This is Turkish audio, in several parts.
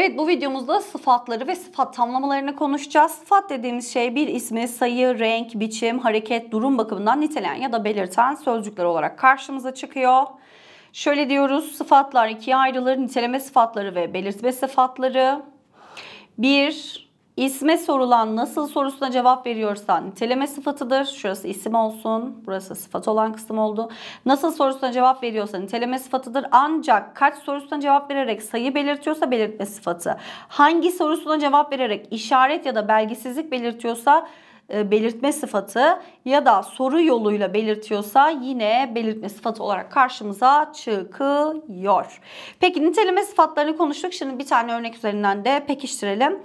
Evet bu videomuzda sıfatları ve sıfat tamlamalarını konuşacağız. Sıfat dediğimiz şey bir ismi sayı, renk, biçim, hareket, durum bakımından nitelen ya da belirten sözcükler olarak karşımıza çıkıyor. Şöyle diyoruz sıfatlar ikiye ayrılır. Niteleme sıfatları ve belirtme sıfatları. Bir İsme sorulan nasıl sorusuna cevap veriyorsan niteleme sıfatıdır. Şurası isim olsun. Burası sıfat olan kısım oldu. Nasıl sorusuna cevap veriyorsan, niteleme sıfatıdır. Ancak kaç sorusuna cevap vererek sayı belirtiyorsa belirtme sıfatı. Hangi sorusuna cevap vererek işaret ya da belgesizlik belirtiyorsa belirtme e, belirtme sıfatı ya da soru yoluyla belirtiyorsa yine belirtme sıfatı olarak karşımıza çıkıyor. Peki niteleme sıfatlarını konuştuk. Şimdi bir tane örnek üzerinden de pekiştirelim.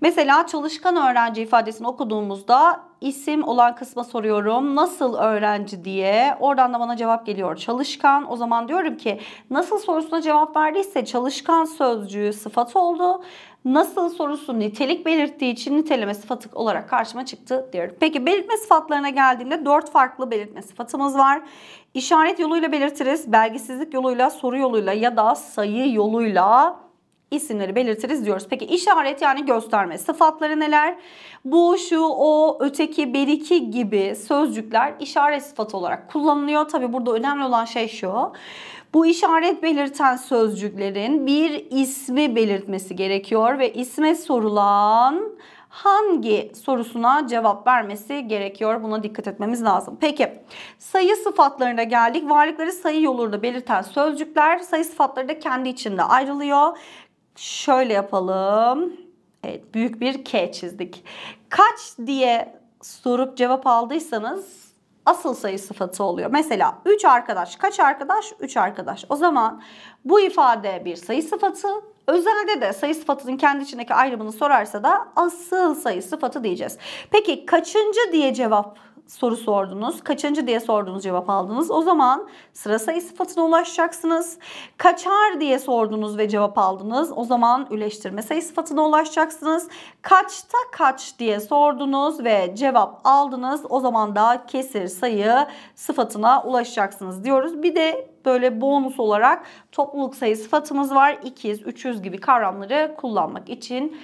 Mesela çalışkan öğrenci ifadesini okuduğumuzda isim olan kısma soruyorum. Nasıl öğrenci diye. Oradan da bana cevap geliyor. Çalışkan. O zaman diyorum ki nasıl sorusuna cevap verdiyse çalışkan sözcüğü sıfat oldu nasıl sorusu nitelik belirttiği için niteleme sıfatı olarak karşıma çıktı diyorum. Peki belirtme sıfatlarına geldiğimde 4 farklı belirtme sıfatımız var. İşaret yoluyla belirtiriz, belgesizlik yoluyla, soru yoluyla ya da sayı yoluyla isimleri belirtiriz diyoruz. Peki işaret yani gösterme sıfatları neler? Bu, şu, o, öteki, beriki gibi sözcükler işaret sıfatı olarak kullanılıyor. Tabi burada önemli olan şey şu. Bu işaret belirten sözcüklerin bir ismi belirtmesi gerekiyor ve isme sorulan hangi sorusuna cevap vermesi gerekiyor. Buna dikkat etmemiz lazım. Peki sayı sıfatlarına geldik. Varlıkları sayı yoluyla belirten sözcükler sayı sıfatları da kendi içinde ayrılıyor. Şöyle yapalım. Evet büyük bir K çizdik. Kaç diye sorup cevap aldıysanız asıl sayı sıfatı oluyor. Mesela 3 arkadaş kaç arkadaş? 3 arkadaş. O zaman bu ifade bir sayı sıfatı. Özelde de sayı sıfatının kendi içindeki ayrımını sorarsa da asıl sayı sıfatı diyeceğiz. Peki kaçıncı diye cevap soru sordunuz. Kaçıncı diye sordunuz cevap aldınız. O zaman sıra sayı sıfatına ulaşacaksınız. Kaçar diye sordunuz ve cevap aldınız. O zaman üleştirme sayı sıfatına ulaşacaksınız. Kaçta kaç diye sordunuz ve cevap aldınız. O zaman da kesir sayı sıfatına ulaşacaksınız diyoruz. Bir de böyle bonus olarak topluluk sayı sıfatımız var. 200, 300 gibi kavramları kullanmak için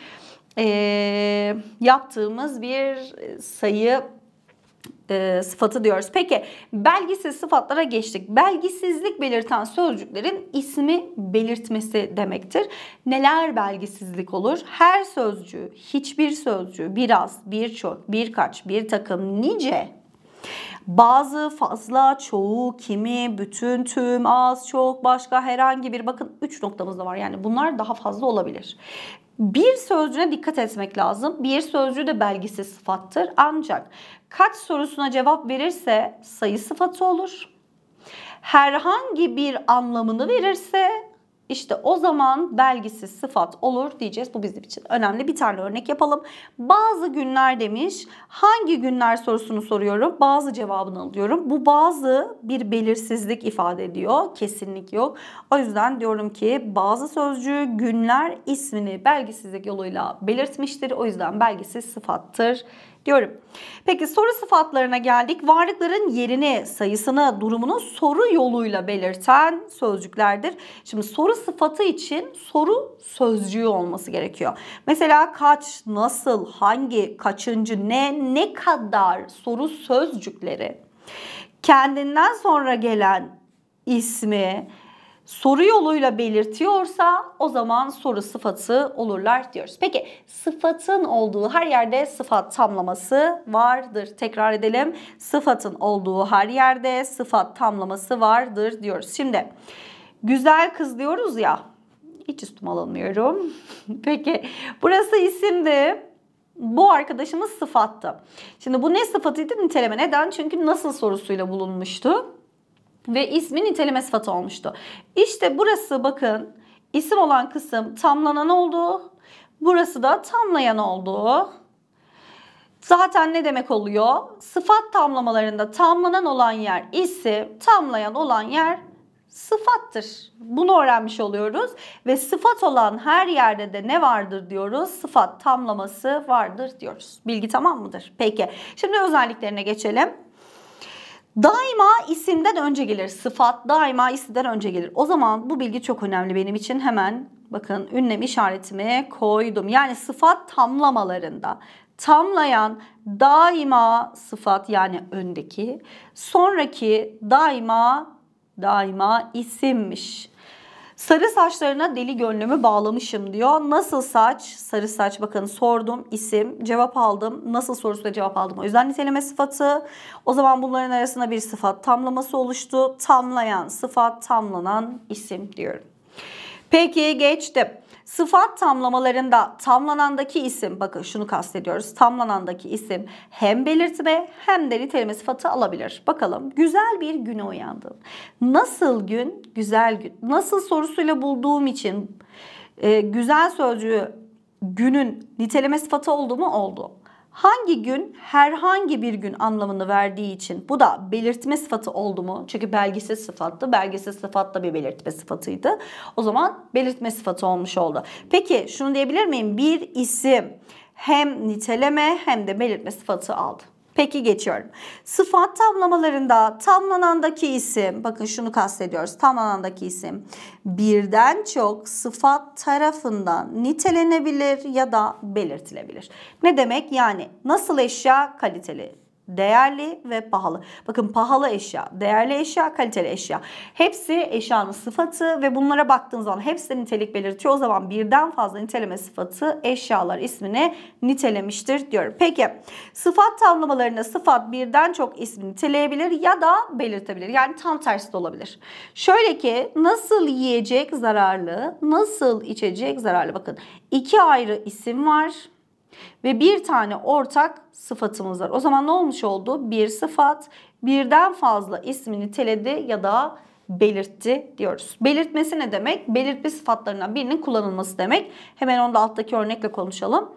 e, yaptığımız bir sayı e, sıfatı diyoruz. Peki belgisiz sıfatlara geçtik. Belgisizlik belirten sözcüklerin ismi belirtmesi demektir. Neler belgisizlik olur? Her sözcüğü, hiçbir sözcüğü, biraz, birçok, birkaç, bir takım, nice bazı, fazla, çoğu, kimi, bütün, tüm, az, çok, başka, herhangi bir bakın 3 noktamız da var. Yani bunlar daha fazla olabilir. Bir sözcüğüne dikkat etmek lazım. Bir sözcüğü de belgisiz sıfattır. Ancak kaç sorusuna cevap verirse sayı sıfatı olur. Herhangi bir anlamını verirse işte o zaman belgisiz sıfat olur diyeceğiz. Bu bizim için önemli. Bir tane örnek yapalım. Bazı günler demiş. Hangi günler sorusunu soruyorum. Bazı cevabını alıyorum. Bu bazı bir belirsizlik ifade ediyor. Kesinlik yok. O yüzden diyorum ki bazı sözcüğü günler ismini belgisizlik yoluyla belirtmiştir. O yüzden belgisiz sıfattır diyorum. Peki soru sıfatlarına geldik. Varlıkların yerini, sayısını, durumunu soru yoluyla belirten sözcüklerdir. Şimdi soru sıfatı için soru sözcüğü olması gerekiyor. Mesela kaç, nasıl, hangi, kaçıncı, ne, ne kadar soru sözcükleri. Kendinden sonra gelen ismi, soru yoluyla belirtiyorsa o zaman soru sıfatı olurlar diyoruz. Peki sıfatın olduğu her yerde sıfat tamlaması vardır. Tekrar edelim. Sıfatın olduğu her yerde sıfat tamlaması vardır diyoruz. Şimdi güzel kız diyoruz ya. Hiç üstüme alınmıyorum. Peki burası isimdi. Bu arkadaşımız sıfattı. Şimdi bu ne sıfatıydı niteleme? Neden? Çünkü nasıl sorusuyla bulunmuştu ve ismi niteleme sıfatı olmuştu. İşte burası bakın isim olan kısım tamlanan oldu. Burası da tamlayan oldu. Zaten ne demek oluyor? Sıfat tamlamalarında tamlanan olan yer isim, tamlayan olan yer sıfattır. Bunu öğrenmiş oluyoruz ve sıfat olan her yerde de ne vardır diyoruz? Sıfat tamlaması vardır diyoruz. Bilgi tamam mıdır? Peki. Şimdi özelliklerine geçelim. Daima isimden önce gelir. Sıfat daima isimden önce gelir. O zaman bu bilgi çok önemli benim için. Hemen bakın ünlem işaretimi koydum. Yani sıfat tamlamalarında tamlayan daima sıfat yani öndeki, sonraki daima daima isimmiş. Sarı saçlarına deli gönlümü bağlamışım diyor. Nasıl saç? Sarı saç bakın sordum isim cevap aldım. Nasıl sorusuna cevap aldım. O yüzden niteleme sıfatı. O zaman bunların arasında bir sıfat tamlaması oluştu. Tamlayan sıfat tamlanan isim diyorum. Peki geçtim. Sıfat tamlamalarında tamlanandaki isim bakın şunu kastediyoruz. Tamlanandaki isim hem belirtme hem de niteleme sıfatı alabilir. Bakalım güzel bir güne uyandım. Nasıl gün? Güzel gün. Nasıl sorusuyla bulduğum için e, güzel sözcüğü günün niteleme sıfatı oldu mu? Oldu. Hangi gün herhangi bir gün anlamını verdiği için bu da belirtme sıfatı oldu mu? Çünkü belgesel sıfattı. belgesel sıfat da bir belirtme sıfatıydı. O zaman belirtme sıfatı olmuş oldu. Peki şunu diyebilir miyim? Bir isim hem niteleme hem de belirtme sıfatı aldı. Peki geçiyorum. Sıfat tamlamalarında tamlanandaki isim, bakın şunu kastediyoruz, tamlanandaki isim birden çok sıfat tarafından nitelenebilir ya da belirtilebilir. Ne demek? Yani nasıl eşya kaliteli değerli ve pahalı. Bakın pahalı eşya, değerli eşya, kaliteli eşya. Hepsi eşyanın sıfatı ve bunlara baktığınız zaman hepsi nitelik belirtiyor. O zaman birden fazla niteleme sıfatı eşyalar ismini nitelemiştir diyorum. Peki sıfat tamlamalarında sıfat birden çok ismi niteleyebilir ya da belirtebilir. Yani tam tersi de olabilir. Şöyle ki nasıl yiyecek zararlı, nasıl içecek zararlı. Bakın iki ayrı isim var ve bir tane ortak sıfatımız var. O zaman ne olmuş oldu? Bir sıfat birden fazla ismini teledi ya da belirtti diyoruz. Belirtmesi ne demek? Belirtme sıfatlarından birinin kullanılması demek. Hemen onu da alttaki örnekle konuşalım.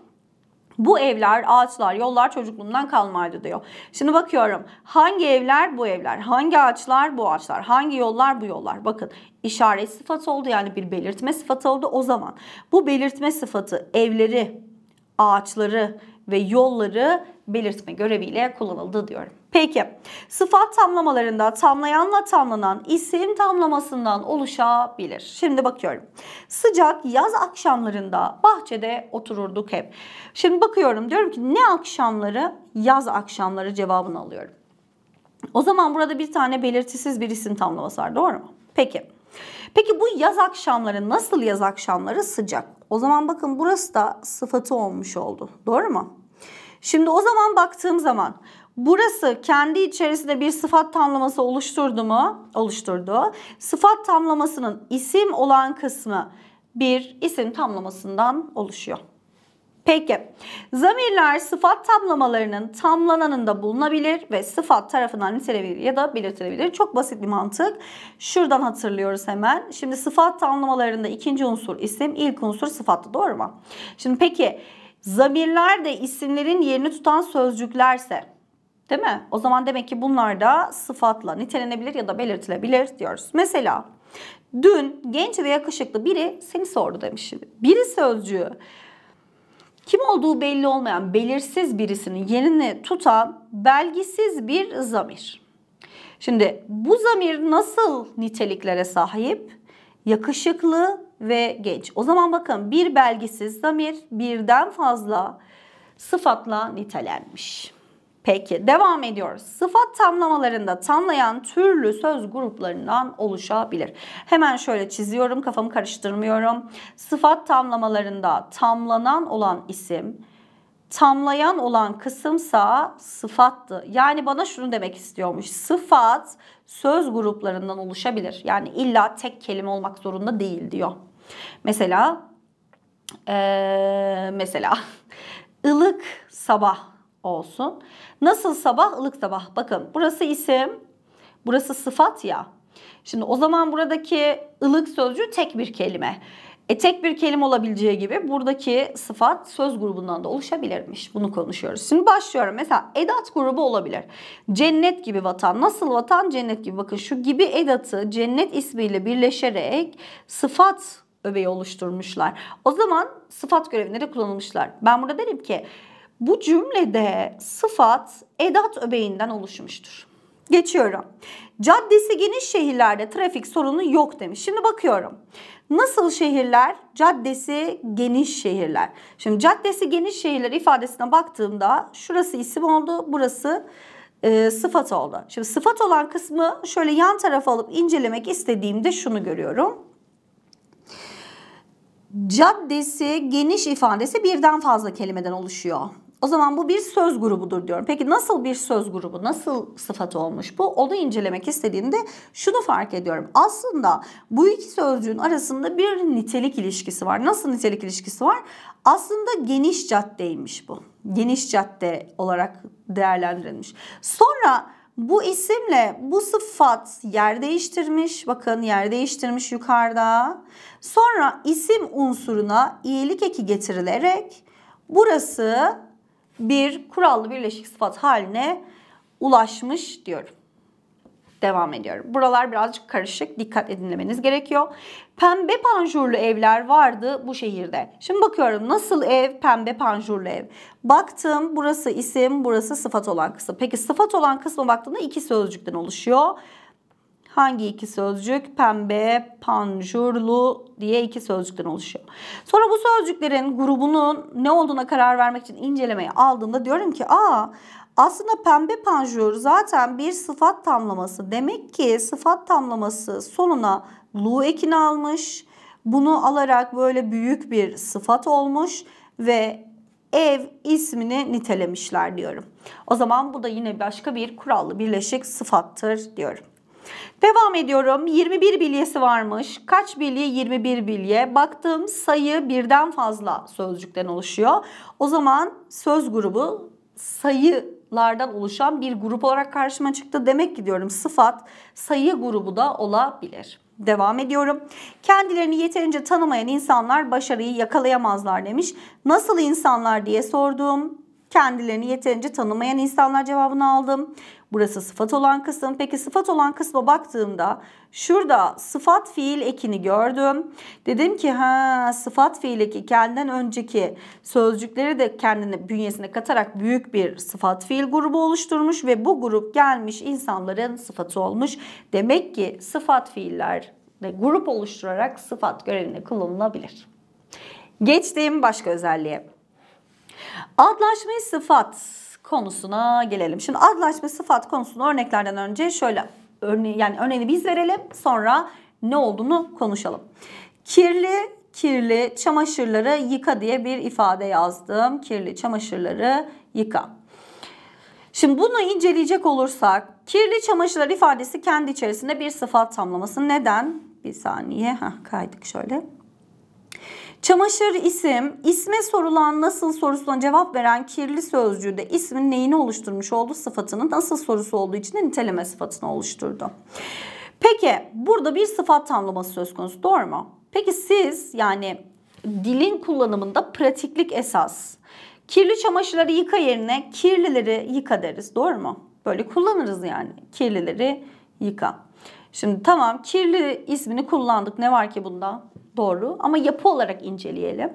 Bu evler, ağaçlar, yollar çocukluğumdan kalmaydı diyor. Şimdi bakıyorum. Hangi evler bu evler? Hangi ağaçlar bu ağaçlar? Hangi yollar bu yollar? Bakın işaret sıfatı oldu yani bir belirtme sıfatı oldu. O zaman bu belirtme sıfatı evleri, ağaçları ve yolları belirtme göreviyle kullanıldı diyorum. Peki sıfat tamlamalarında tamlayanla tamlanan isim tamlamasından oluşabilir. Şimdi bakıyorum. Sıcak yaz akşamlarında bahçede otururduk hep. Şimdi bakıyorum diyorum ki ne akşamları? Yaz akşamları cevabını alıyorum. O zaman burada bir tane belirtisiz bir isim tamlaması var doğru mu? Peki. Peki bu yaz akşamları nasıl yaz akşamları sıcak? O zaman bakın burası da sıfatı olmuş oldu. Doğru mu? Şimdi o zaman baktığım zaman burası kendi içerisinde bir sıfat tamlaması oluşturdu mu? Oluşturdu. Sıfat tamlamasının isim olan kısmı bir isim tamlamasından oluşuyor. Peki, zamirler sıfat tamlamalarının tamlananında bulunabilir ve sıfat tarafından nitelenebilir ya da belirtilebilir. Çok basit bir mantık. Şuradan hatırlıyoruz hemen. Şimdi sıfat tamlamalarında ikinci unsur isim, ilk unsur sıfatlı, doğru mu? Şimdi peki, zamirler de isimlerin yerini tutan sözcüklerse değil mi? O zaman demek ki bunlar da sıfatla nitelenebilir ya da belirtilebilir diyoruz. Mesela dün genç ve yakışıklı biri seni sordu demiş. Biri sözcüğü olduğu belli olmayan belirsiz birisinin yerini tutan belgisiz bir zamir. Şimdi bu zamir nasıl niteliklere sahip? Yakışıklı ve genç. O zaman bakın bir belgisiz zamir birden fazla sıfatla nitelenmiş. Peki devam ediyoruz. Sıfat tamlamalarında tamlayan türlü söz gruplarından oluşabilir. Hemen şöyle çiziyorum kafamı karıştırmıyorum. Sıfat tamlamalarında tamlanan olan isim, tamlayan olan kısımsa sıfattı. Yani bana şunu demek istiyormuş. Sıfat söz gruplarından oluşabilir. Yani illa tek kelime olmak zorunda değil diyor. Mesela ee, mesela ılık sabah olsun. Nasıl sabah? ılık sabah. Bakın burası isim, burası sıfat ya. Şimdi o zaman buradaki ılık sözcüğü tek bir kelime. E, tek bir kelime olabileceği gibi buradaki sıfat söz grubundan da oluşabilirmiş. Bunu konuşuyoruz. Şimdi başlıyorum. Mesela edat grubu olabilir. Cennet gibi vatan. Nasıl vatan? Cennet gibi. Bakın şu gibi edatı cennet ismiyle birleşerek sıfat öbeği oluşturmuşlar. O zaman sıfat görevinde de kullanılmışlar. Ben burada derim ki bu cümlede sıfat edat öbeğinden oluşmuştur. Geçiyorum. Caddesi geniş şehirlerde trafik sorunu yok demiş. Şimdi bakıyorum. Nasıl şehirler? Caddesi geniş şehirler. Şimdi caddesi geniş şehirler ifadesine baktığımda şurası isim oldu, burası e, sıfat oldu. Şimdi sıfat olan kısmı şöyle yan tarafa alıp incelemek istediğimde şunu görüyorum. Caddesi geniş ifadesi birden fazla kelimeden oluşuyor. O zaman bu bir söz grubudur diyorum. Peki nasıl bir söz grubu, nasıl sıfat olmuş bu? Onu incelemek istediğimde şunu fark ediyorum. Aslında bu iki sözcüğün arasında bir nitelik ilişkisi var. Nasıl nitelik ilişkisi var? Aslında geniş caddeymiş bu. Geniş cadde olarak değerlendirilmiş. Sonra bu isimle bu sıfat yer değiştirmiş. Bakın yer değiştirmiş yukarıda. Sonra isim unsuruna iyilik eki getirilerek burası bir kurallı birleşik sıfat haline ulaşmış diyorum. Devam ediyorum. Buralar birazcık karışık. Dikkat edinlemeniz gerekiyor. Pembe panjurlu evler vardı bu şehirde. Şimdi bakıyorum nasıl ev? Pembe panjurlu ev. Baktım burası isim, burası sıfat olan kısım. Peki sıfat olan kısma baktığında iki sözcükten oluşuyor. Hangi iki sözcük? Pembe, panjurlu diye iki sözcükten oluşuyor. Sonra bu sözcüklerin grubunun ne olduğuna karar vermek için incelemeyi aldığımda diyorum ki aa aslında pembe panjur zaten bir sıfat tamlaması. Demek ki sıfat tamlaması sonuna lu ekini almış. Bunu alarak böyle büyük bir sıfat olmuş ve ev ismini nitelemişler diyorum. O zaman bu da yine başka bir kurallı birleşik sıfattır diyorum. Devam ediyorum. 21 bilyesi varmış. Kaç bilye? 21 bilye. Baktığım sayı birden fazla sözcükten oluşuyor. O zaman söz grubu sayılardan oluşan bir grup olarak karşıma çıktı. Demek ki diyorum sıfat sayı grubu da olabilir. Devam ediyorum. Kendilerini yeterince tanımayan insanlar başarıyı yakalayamazlar demiş. Nasıl insanlar diye sorduğum kendilerini yeterince tanımayan insanlar cevabını aldım. Burası sıfat olan kısım. Peki sıfat olan kısma baktığımda şurada sıfat fiil ekini gördüm. Dedim ki ha sıfat fiil eki kendinden önceki sözcükleri de kendine bünyesine katarak büyük bir sıfat fiil grubu oluşturmuş ve bu grup gelmiş insanların sıfatı olmuş. Demek ki sıfat fiiller ve grup oluşturarak sıfat görevine kullanılabilir. Geçtiğim başka özelliğe. Adlaşma sıfat konusuna gelelim. Şimdi adlaşma sıfat konusunu örneklerden önce şöyle örne yani örneğini biz verelim sonra ne olduğunu konuşalım. Kirli kirli çamaşırları yıka diye bir ifade yazdım. Kirli çamaşırları yıka. Şimdi bunu inceleyecek olursak kirli çamaşırlar ifadesi kendi içerisinde bir sıfat tamlaması. Neden? Bir saniye. Heh, kaydık şöyle. Çamaşır isim, isme sorulan nasıl sorusuna cevap veren kirli sözcüğü de ismin neyini oluşturmuş olduğu sıfatının nasıl sorusu olduğu için de niteleme sıfatını oluşturdu. Peki burada bir sıfat tanımlaması söz konusu doğru mu? Peki siz yani dilin kullanımında pratiklik esas. Kirli çamaşırları yıka yerine kirlileri yıka deriz doğru mu? Böyle kullanırız yani kirlileri yıka. Şimdi tamam kirli ismini kullandık ne var ki bunda? doğru ama yapı olarak inceleyelim.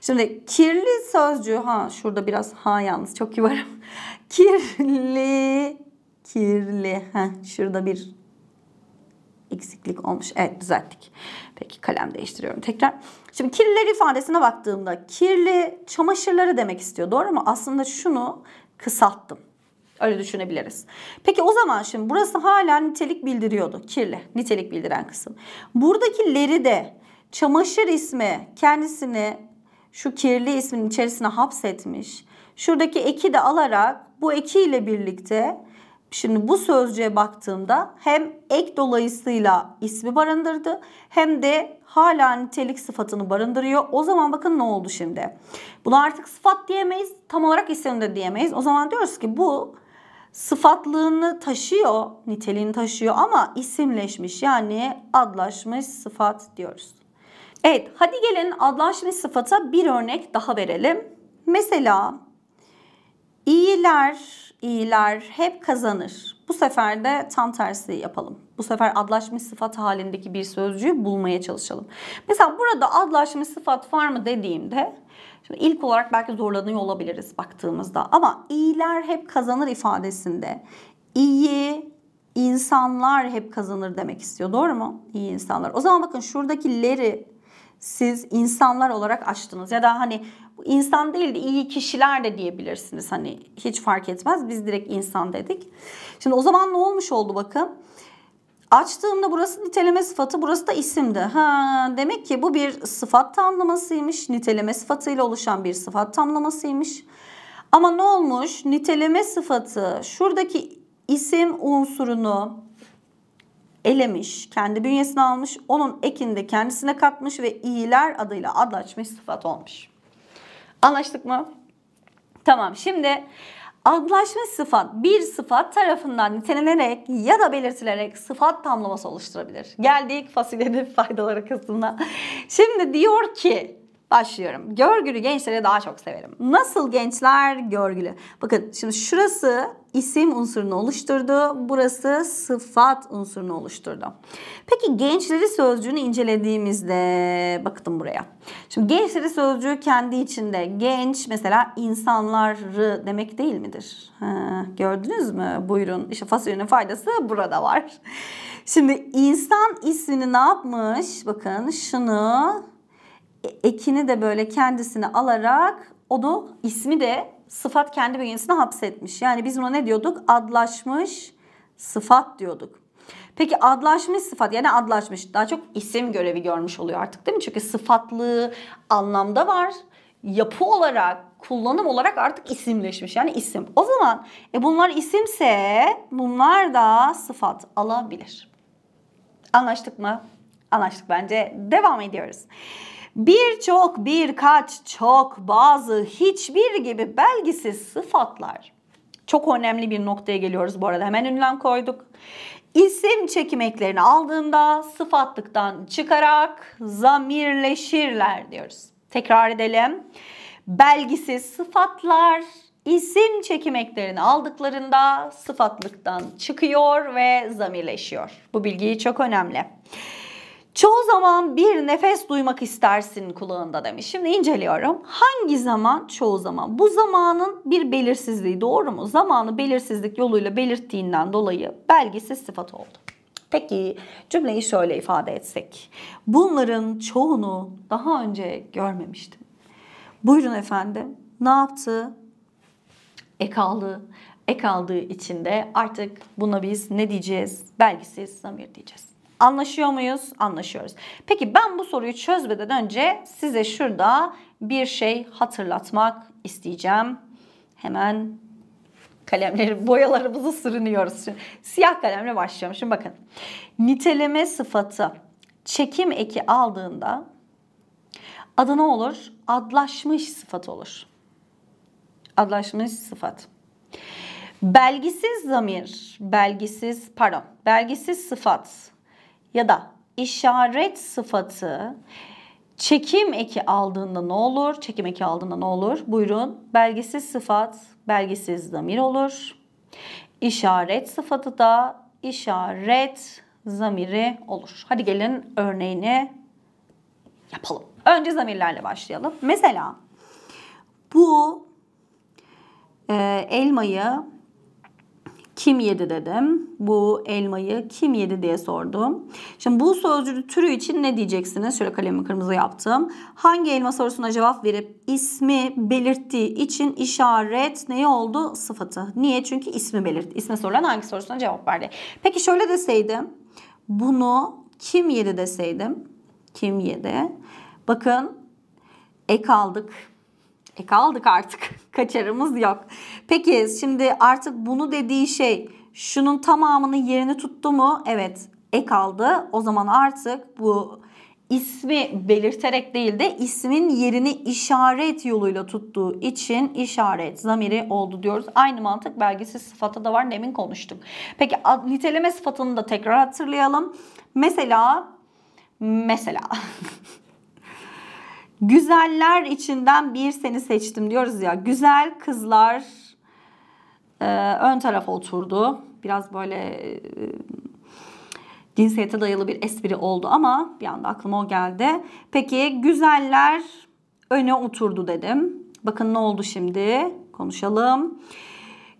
Şimdi kirli sözcüğü ha şurada biraz ha yalnız çok yuvarım. Kirli kirli ha şurada bir eksiklik olmuş. Evet düzelttik. Peki kalem değiştiriyorum tekrar. Şimdi kirliler ifadesine baktığımda kirli çamaşırları demek istiyor doğru mu? Aslında şunu kısalttım. Öyle düşünebiliriz. Peki o zaman şimdi burası hala nitelik bildiriyordu. Kirli, nitelik bildiren kısım. Buradakileri de Çamaşır ismi kendisini şu kirli ismin içerisine hapsetmiş. Şuradaki eki de alarak bu eki ile birlikte şimdi bu sözcüğe baktığımda hem ek dolayısıyla ismi barındırdı hem de hala nitelik sıfatını barındırıyor. O zaman bakın ne oldu şimdi. Bunu artık sıfat diyemeyiz. Tam olarak isim de diyemeyiz. O zaman diyoruz ki bu sıfatlığını taşıyor, niteliğini taşıyor ama isimleşmiş yani adlaşmış sıfat diyoruz. Evet hadi gelin adlaşmış sıfata bir örnek daha verelim. Mesela iyiler, iyiler hep kazanır. Bu sefer de tam tersi yapalım. Bu sefer adlaşmış sıfat halindeki bir sözcüğü bulmaya çalışalım. Mesela burada adlaşmış sıfat var mı dediğimde şimdi ilk olarak belki zorlanıyor olabiliriz baktığımızda ama iyiler hep kazanır ifadesinde iyi insanlar hep kazanır demek istiyor. Doğru mu? İyi insanlar. O zaman bakın şuradaki leri siz insanlar olarak açtınız ya da hani insan değil de iyi kişiler de diyebilirsiniz. Hani hiç fark etmez. Biz direkt insan dedik. Şimdi o zaman ne olmuş oldu bakın. Açtığımda burası niteleme sıfatı, burası da isimdi. Ha, demek ki bu bir sıfat tamlamasıymış. Niteleme sıfatıyla oluşan bir sıfat tamlamasıymış. Ama ne olmuş? Niteleme sıfatı şuradaki isim unsurunu elemiş, kendi bünyesine almış, onun ekinde kendisine katmış ve iyiler adıyla adlaşmış sıfat olmuş. Anlaştık mı? Tamam şimdi adlaşmış sıfat bir sıfat tarafından nitelenerek ya da belirtilerek sıfat tamlaması oluşturabilir. Geldik fasilyenin faydaları kısmına. Şimdi diyor ki başlıyorum. Görgülü gençlere daha çok severim. Nasıl gençler görgülü? Bakın şimdi şurası isim unsurunu oluşturdu. Burası sıfat unsurunu oluşturdu. Peki gençleri sözcüğünü incelediğimizde baktım buraya. Şimdi gençleri sözcüğü kendi içinde genç mesela insanları demek değil midir? Ha, gördünüz mü? Buyurun işte fasulyenin faydası burada var. Şimdi insan ismini ne yapmış? Bakın şunu e, ekini de böyle kendisini alarak onu ismi de sıfat kendi bünyesine hapsetmiş. Yani biz buna ne diyorduk? Adlaşmış sıfat diyorduk. Peki adlaşmış sıfat yani adlaşmış daha çok isim görevi görmüş oluyor artık değil mi? Çünkü sıfatlı anlamda var. Yapı olarak, kullanım olarak artık isimleşmiş. Yani isim. O zaman e bunlar isimse bunlar da sıfat alabilir. Anlaştık mı? Anlaştık bence. Devam ediyoruz. Birçok, birkaç, çok, bazı, hiçbir gibi belgisiz sıfatlar. Çok önemli bir noktaya geliyoruz bu arada. Hemen ünlem koyduk. İsim çekimeklerini aldığında sıfatlıktan çıkarak zamirleşirler diyoruz. Tekrar edelim. Belgisiz sıfatlar isim çekimeklerini aldıklarında sıfatlıktan çıkıyor ve zamirleşiyor. Bu bilgiyi çok önemli. Çoğu zaman bir nefes duymak istersin kulağında demiş. Şimdi inceliyorum. Hangi zaman? Çoğu zaman. Bu zamanın bir belirsizliği doğru mu? Zamanı belirsizlik yoluyla belirttiğinden dolayı belgesiz sıfat oldu. Peki cümleyi şöyle ifade etsek. Bunların çoğunu daha önce görmemiştim. Buyurun efendim. Ne yaptı? Ek aldı. Ek aldığı için de artık buna biz ne diyeceğiz? Belgesiz zamir diyeceğiz. Anlaşıyor muyuz? Anlaşıyoruz. Peki ben bu soruyu çözmeden önce size şurada bir şey hatırlatmak isteyeceğim. Hemen kalemleri, boyalarımızı sürünüyoruz. Şimdi siyah kalemle başlıyorum. Şimdi bakın. Niteleme sıfatı çekim eki aldığında adı ne olur? Adlaşmış sıfat olur. Adlaşmış sıfat. Belgisiz zamir, belgisiz, pardon, belgisiz sıfat ya da işaret sıfatı çekim eki aldığında ne olur? Çekim eki aldığında ne olur? Buyurun. belgesiz sıfat, belgesiz zamir olur. İşaret sıfatı da işaret zamiri olur. Hadi gelin örneğini yapalım. Önce zamirlerle başlayalım. Mesela bu e, elmayı kim yedi dedim. Bu elmayı kim yedi diye sordum. Şimdi bu sözcüğü türü için ne diyeceksiniz? Şöyle kalemi kırmızı yaptım. Hangi elma sorusuna cevap verip ismi belirttiği için işaret neye oldu? Sıfatı. Niye? Çünkü ismi belirtti. İsme sorulan hangi sorusuna cevap verdi. Peki şöyle deseydim. Bunu kim yedi deseydim. Kim yedi? Bakın ek aldık e kaldık artık. Kaçarımız yok. Peki şimdi artık bunu dediği şey şunun tamamının yerini tuttu mu? Evet e kaldı. O zaman artık bu ismi belirterek değil de ismin yerini işaret yoluyla tuttuğu için işaret zamiri oldu diyoruz. Aynı mantık belgesiz sıfata da var demin konuştuk. Peki niteleme sıfatını da tekrar hatırlayalım. Mesela mesela Güzeller içinden bir seni seçtim diyoruz ya. Güzel kızlar e, ön tarafa oturdu. Biraz böyle e, cinsiyete dayalı bir espri oldu ama bir anda aklıma o geldi. Peki güzeller öne oturdu dedim. Bakın ne oldu şimdi? Konuşalım.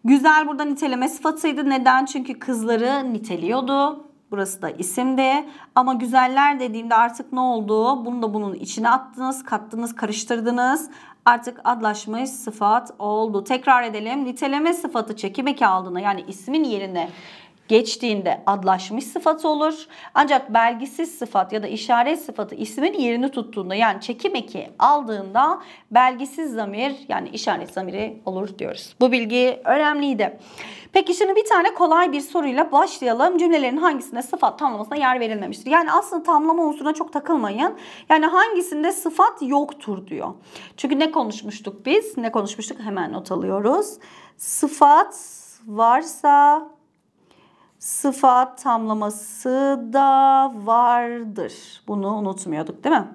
Güzel burada niteleme sıfatıydı. Neden? Çünkü kızları niteliyordu. Burası da isimdi. Ama güzeller dediğimde artık ne oldu? Bunu da bunun içine attınız, kattınız, karıştırdınız. Artık adlaşmış sıfat oldu. Tekrar edelim. Niteleme sıfatı çekim eki aldığında yani ismin yerine geçtiğinde adlaşmış sıfat olur. Ancak belgisiz sıfat ya da işaret sıfatı ismin yerini tuttuğunda yani çekim eki aldığında belgisiz zamir yani işaret zamiri olur diyoruz. Bu bilgi önemliydi. Peki şimdi bir tane kolay bir soruyla başlayalım. Cümlelerin hangisinde sıfat tamlamasına yer verilmemiştir? Yani aslında tamlama unsuruna çok takılmayın. Yani hangisinde sıfat yoktur diyor. Çünkü ne konuşmuştuk biz? Ne konuşmuştuk? Hemen not alıyoruz. Sıfat varsa sıfat tamlaması da vardır. Bunu unutmuyorduk değil mi?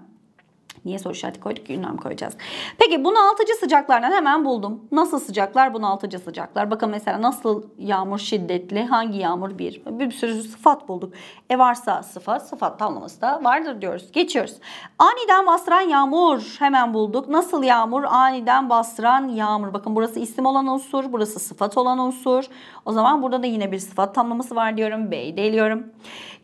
Niye soru işareti koyduk? Gündem koyacağız. Peki bunaltıcı sıcaklardan hemen buldum. Nasıl sıcaklar? Bunaltıcı sıcaklar. Bakın mesela nasıl yağmur şiddetli, hangi yağmur bir. Bir sürü sıfat bulduk. E varsa sıfat, sıfat tamlaması da vardır diyoruz. Geçiyoruz. Aniden bastıran yağmur hemen bulduk. Nasıl yağmur? Aniden bastıran yağmur. Bakın burası isim olan unsur, burası sıfat olan unsur. O zaman burada da yine bir sıfat tamlaması var diyorum. B'yi deliyorum.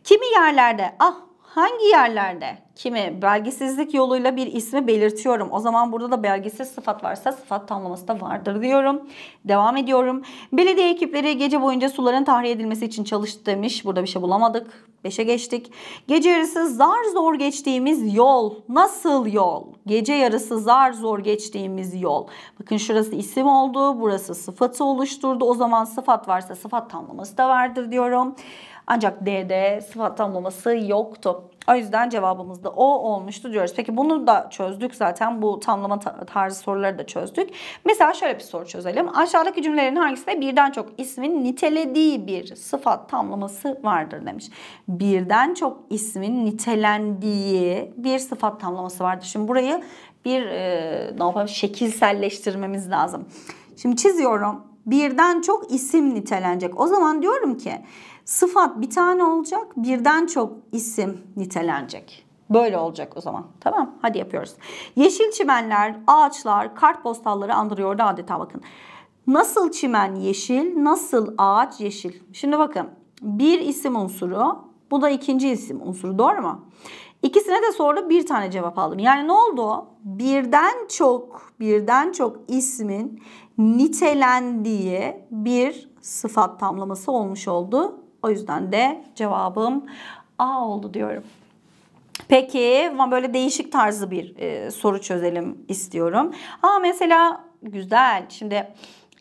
Kimi yerlerde ah hangi yerlerde kimi belgesizlik yoluyla bir ismi belirtiyorum. O zaman burada da belgesiz sıfat varsa sıfat tamlaması da vardır diyorum. Devam ediyorum. Belediye ekipleri gece boyunca suların tahliye edilmesi için çalıştı demiş. Burada bir şey bulamadık. Beşe geçtik. Gece yarısı zar zor geçtiğimiz yol. Nasıl yol? Gece yarısı zar zor geçtiğimiz yol. Bakın şurası isim oldu. Burası sıfatı oluşturdu. O zaman sıfat varsa sıfat tamlaması da vardır diyorum. Ancak D'de sıfat tamlaması yoktu. O yüzden cevabımız da o olmuştu diyoruz. Peki bunu da çözdük zaten. Bu tamlama tarzı soruları da çözdük. Mesela şöyle bir soru çözelim. Aşağıdaki cümlelerin hangisinde birden çok ismin nitelediği bir sıfat tamlaması vardır demiş. Birden çok ismin nitelendiği bir sıfat tamlaması vardır. Şimdi burayı bir e, ne yapalım şekilselleştirmemiz lazım. Şimdi çiziyorum. Birden çok isim nitelenecek. O zaman diyorum ki Sıfat bir tane olacak, birden çok isim nitelenecek. Böyle olacak o zaman. Tamam hadi yapıyoruz. Yeşil çimenler, ağaçlar, kartpostalları andırıyordu adeta bakın. Nasıl çimen yeşil, nasıl ağaç yeşil. Şimdi bakın bir isim unsuru, bu da ikinci isim unsuru doğru mu? İkisine de sonra bir tane cevap aldım. Yani ne oldu? Birden çok, birden çok ismin nitelendiği bir sıfat tamlaması olmuş oldu o yüzden de cevabım A oldu diyorum. Peki ama böyle değişik tarzı bir e, soru çözelim istiyorum. Ha mesela güzel. Şimdi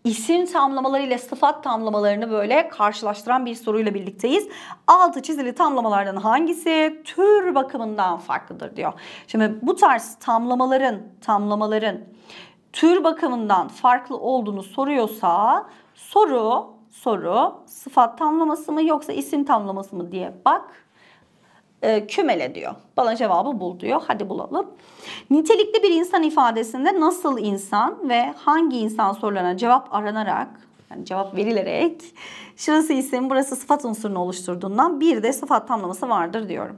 isim tamlamaları ile sıfat tamlamalarını böyle karşılaştıran bir soruyla birlikteyiz. Altı çizili tamlamalardan hangisi tür bakımından farklıdır diyor. Şimdi bu tarz tamlamaların tamlamaların tür bakımından farklı olduğunu soruyorsa soru soru sıfat tamlaması mı yoksa isim tamlaması mı diye bak. E, kümele diyor. Bana cevabı bul diyor. Hadi bulalım. Nitelikli bir insan ifadesinde nasıl insan ve hangi insan sorularına cevap aranarak yani cevap verilerek şurası isim burası sıfat unsurunu oluşturduğundan bir de sıfat tamlaması vardır diyorum.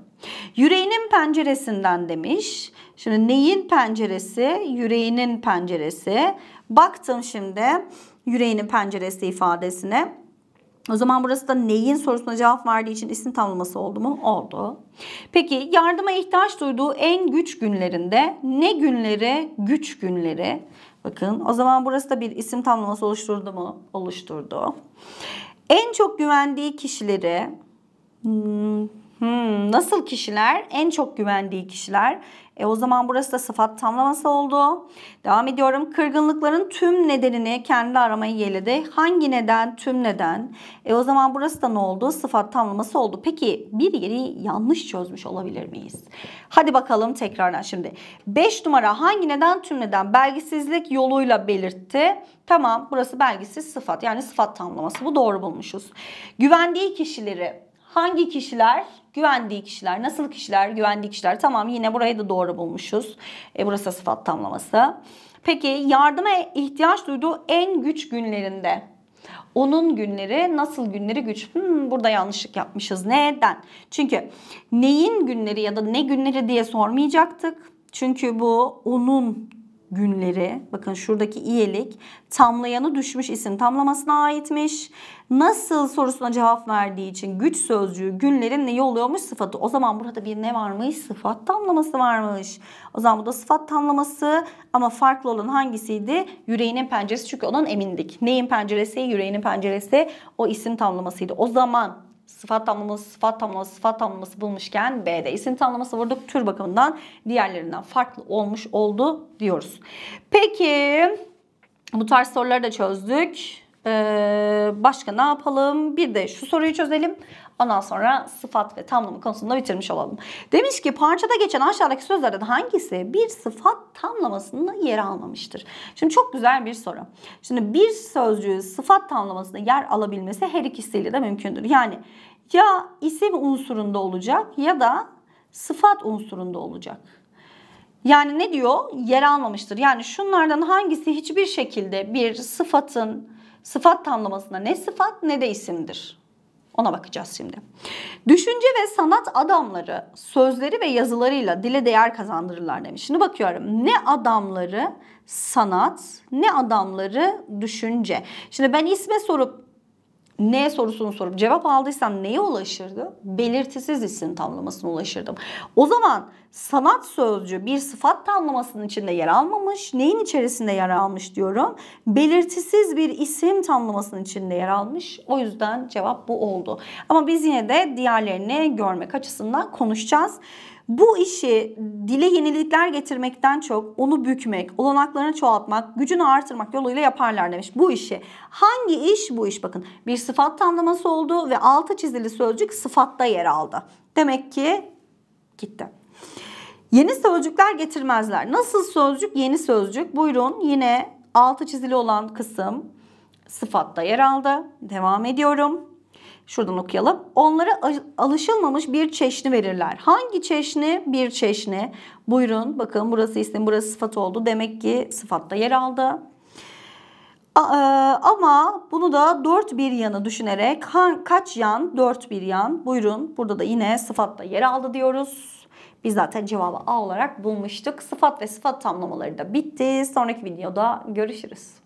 Yüreğinin penceresinden demiş. Şimdi neyin penceresi? Yüreğinin penceresi. Baktım şimdi yüreğinin penceresi ifadesine. O zaman burası da neyin sorusuna cevap verdiği için isim tamlaması oldu mu? Oldu. Peki yardıma ihtiyaç duyduğu en güç günlerinde ne günleri? Güç günleri. Bakın o zaman burası da bir isim tamlaması oluşturdu mu? Oluşturdu. En çok güvendiği kişileri hmm, Hmm, nasıl kişiler? En çok güvendiği kişiler. E o zaman burası da sıfat tamlaması oldu. Devam ediyorum. Kırgınlıkların tüm nedenini kendi aramayı yeledi. Hangi neden? Tüm neden. E o zaman burası da ne oldu? Sıfat tamlaması oldu. Peki bir yeri yanlış çözmüş olabilir miyiz? Hadi bakalım tekrardan şimdi. 5 numara hangi neden? Tüm neden. Belgisizlik yoluyla belirtti. Tamam burası belgisiz sıfat. Yani sıfat tamlaması. Bu doğru bulmuşuz. Güvendiği kişileri hangi kişiler? Güvendiği kişiler nasıl kişiler? Güvendiği kişiler tamam yine burayı da doğru bulmuşuz. E, burası sıfat tamlaması. Peki yardıma ihtiyaç duyduğu en güç günlerinde onun günleri nasıl günleri güç? Hmm, burada yanlışlık yapmışız. Neden? Çünkü neyin günleri ya da ne günleri diye sormayacaktık. Çünkü bu onun günleri bakın şuradaki iyilik tamlayanı düşmüş isim tamlamasına aitmiş. Nasıl sorusuna cevap verdiği için güç sözcüğü günlerin neyi oluyormuş sıfatı. O zaman burada bir ne varmış? Sıfat tamlaması varmış. O zaman bu da sıfat tamlaması ama farklı olan hangisiydi? Yüreğinin penceresi çünkü ondan emindik. Neyin penceresi? Yüreğinin penceresi o isim tamlamasıydı. O zaman sıfat tamlaması, sıfat tamlaması, sıfat tamlaması bulmuşken B'de isim tamlaması vurduk. Tür bakımından diğerlerinden farklı olmuş oldu diyoruz. Peki bu tarz soruları da çözdük. Ee, başka ne yapalım? Bir de şu soruyu çözelim. Ondan sonra sıfat ve tamlama konusunda bitirmiş olalım. Demiş ki parçada geçen aşağıdaki sözlerden hangisi bir sıfat tamlamasında yer almamıştır? Şimdi çok güzel bir soru. Şimdi bir sözcüğü sıfat tamlamasında yer alabilmesi her ikisiyle de mümkündür. Yani ya isim unsurunda olacak ya da sıfat unsurunda olacak. Yani ne diyor? Yer almamıştır. Yani şunlardan hangisi hiçbir şekilde bir sıfatın sıfat tamlamasında ne sıfat ne de isimdir. Ona bakacağız şimdi. Düşünce ve sanat adamları sözleri ve yazılarıyla dile değer kazandırırlar demiş. Şimdi bakıyorum ne adamları sanat ne adamları düşünce. Şimdi ben isme sorup ne sorusunu sorup cevap aldıysam neye ulaşırdım? Belirtisiz isim tamlamasına ulaşırdım. O zaman sanat sözcüğü bir sıfat tanımlamasının içinde yer almamış. Neyin içerisinde yer almış diyorum? Belirtisiz bir isim tanımlamasının içinde yer almış. O yüzden cevap bu oldu. Ama biz yine de diğerlerini görmek açısından konuşacağız. Bu işi dile yenilikler getirmekten çok onu bükmek, olanaklarını çoğaltmak, gücünü artırmak yoluyla yaparlar demiş. Bu işi. Hangi iş bu iş? Bakın bir sıfat tanımlaması oldu ve altı çizili sözcük sıfatta yer aldı. Demek ki gitti. Yeni sözcükler getirmezler. Nasıl sözcük? Yeni sözcük. Buyurun yine altı çizili olan kısım sıfatta yer aldı. Devam ediyorum. Şuradan okuyalım. Onlara alışılmamış bir çeşni verirler. Hangi çeşni? Bir çeşni. Buyurun bakın burası isim burası sıfat oldu. Demek ki sıfatta yer aldı. E, ama bunu da dört bir yanı düşünerek kaç yan? Dört bir yan. Buyurun burada da yine sıfatta yer aldı diyoruz. Biz zaten cevabı A olarak bulmuştuk. Sıfat ve sıfat tamlamaları da bitti. Sonraki videoda görüşürüz.